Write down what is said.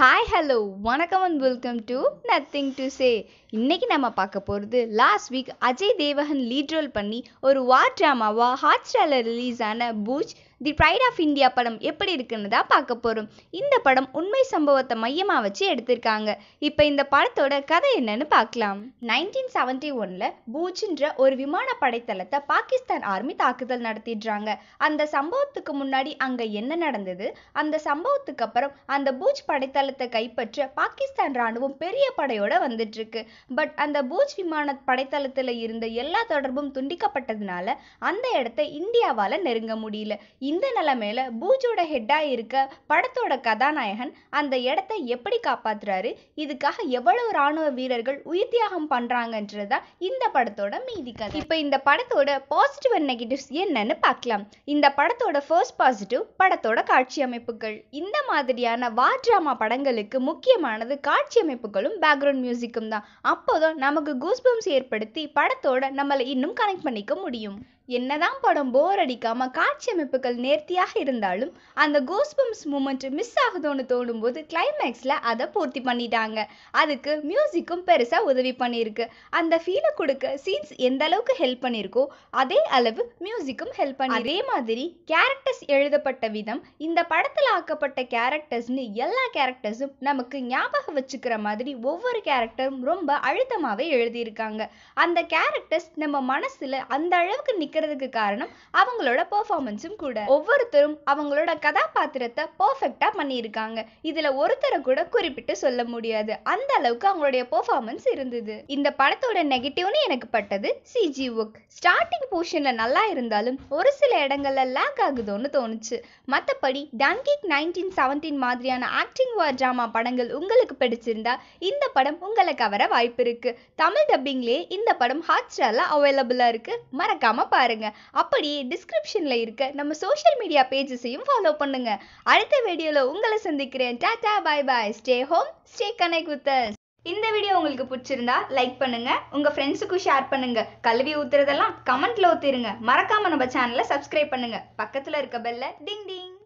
hi hello வணக்கம் and welcome to nothing to say இன்னைக்கு நம்ம பார்க்க போகிறது last week Ajay Devgan lead role பண்ணி ஒரு வார் ட்ராமாவாக ஹாட் ஸ்டாரில் ரிலீஸ் ஆன Bhuj the pride of India படம் எப்படி இருக்குன்னு தான் பார்க்க போகிறோம் இந்த படம் உண்மை சம்பவத்தை மையமாக வச்சு எடுத்திருக்காங்க இப்போ இந்த படத்தோட கதை என்னன்னு பார்க்கலாம் நைன்டீன் செவன்டி ஒனில் பூஜின்ற ஒரு விமான படைத்தளத்தை பாகிஸ்தான் ஆர்மி தாக்குதல் நடத்திடுறாங்க அந்த சம்பவத்துக்கு முன்னாடி அங்கே என்ன நடந்தது அந்த சம்பவத்துக்கு அப்புறம் அந்த பூஜ் படைத்தளத்தை கைப்பற்ற பாகிஸ்தான் ராணுவம் பெரிய படையோட வந்துட்டு இருக்கு பட் அந்த பூஜ் விமான படைத்தளத்தில் இருந்த எல்லா தொடர்பும் துண்டிக்கப்பட்டதுனால அந்த இடத்த இந்தியாவால் நெருங்க முடியல இந்த நிலைமையில பூஜோட ஹெட்டாக இருக்க படத்தோட கதாநாயகன் அந்த இடத்த எப்படி காப்பாத்துறாரு இதுக்காக எவ்வளவு ராணுவ வீரர்கள் உயிர் தியாகம் பண்றாங்கன்றதா இந்த படத்தோட மீதி கதை இப்போ இந்த படத்தோட பாசிட்டிவ் அண்ட் நெகட்டிவ்ஸ் என்னன்னு பார்க்கலாம் இந்த படத்தோட ஃபர்ஸ்ட் பாசிட்டிவ் படத்தோட காட்சி அமைப்புகள் இந்த மாதிரியான வார் ட்ராமா படங்களுக்கு முக்கியமானது காட்சி அமைப்புகளும் பேக்ரவுண்ட் மியூசிக்கும் தான் அப்போதான் நமக்கு கூஸ்பம்ஸ் ஏற்படுத்தி படத்தோட நம்மளை இன்னும் கனெக்ட் பண்ணிக்க முடியும் என்னதான் படம் போர் அடிக்காம காட்சி அமைப்புகள் நேர்த்தியாக இருந்தாலும் அந்த கோஸ்பம்ஸ் மூமெண்ட் மிஸ் ஆகுதோன்னு தோணும் போது கிளைமேக்ஸ்ல அதை பூர்த்தி பண்ணிட்டாங்க அதுக்கு மியூசிக்கும் பெருசா உதவி பண்ணியிருக்கு அந்த ஃபீலை கொடுக்க சீன்ஸ் எந்த அளவுக்கு ஹெல்ப் பண்ணியிருக்கோ அதே அளவு மியூசிக்கும் ஹெல்ப் பண்ணி அதே மாதிரி கேரக்டர்ஸ் எழுதப்பட்ட விதம் இந்த படத்துல ஆக்கப்பட்ட கேரக்டர்ஸ்னு எல்லா கேரக்டர்ஸும் நமக்கு ஞாபகம் வச்சுக்கிற மாதிரி ஒவ்வொரு கேரக்டரும் ரொம்ப அழுத்தமாகவே எழுதியிருக்காங்க அந்த கேரக்டர்ஸ் நம்ம மனசுல அந்த அளவுக்கு நிக்க இருக்கிறதுக்கு காரணம் அவங்களோட பெர்ஃபார்மன்ஸும் கூட ஒவ்வொருத்தரும் அவங்களோட கதாபாத்திரத்தை பர்ஃபெக்டாக பண்ணியிருக்காங்க இதில் ஒருத்தரை கூட குறிப்பிட்டு சொல்ல முடியாது அந்த அளவுக்கு அவங்களுடைய பெர்ஃபார்மன்ஸ் இருந்தது இந்த படத்தோட நெகட்டிவ்னு எனக்கு பட்டது சிஜி ஒர்க் ஸ்டார்டிங் போர்ஷனில் நல்லா இருந்தாலும் ஒரு சில இடங்களில் லேக் ஆகுதோன்னு தோணுச்சு மற்றபடி டன்கிக் நைன்டீன் செவன்டீன் மாதிரியான ஆக்டிங் வார் ட்ராமா படங்கள் உங்களுக்கு பிடிச்சிருந்தா இந்த படம் உங்களை கவர வாய்ப்பு இருக்கு தமிழ் டப்பிங்லேயே இந்த படம் ஹாட் ஸ்டாரில் அவைலபிளாக இருக்கு மறக்காம பாரு பாருங்க அப்படியே டிஸ்கிரிப்ஷன்ல இருக்க நம்ம சோஷியல் மீடியா பேஜஸையும் ஃபாலோ பண்ணுங்க அடுத்த வீடியோல உங்களை சந்திக்கிறேன் tata bye bye stay home stay connect with us இந்த வீடியோ உங்களுக்கு பிடிச்சிருந்தா லைக் பண்ணுங்க உங்க ஃப்ரெண்ட்ஸுக்கும் ஷேர் பண்ணுங்க கல்வி ஊத்துறதெல்லாம் கமெண்ட்ல ஊத்திருங்க மறக்காம நம்ம சேனலை சப்ஸ்கிரைப் பண்ணுங்க பக்கத்துல இருக்க பெல்ல டிங் டிங்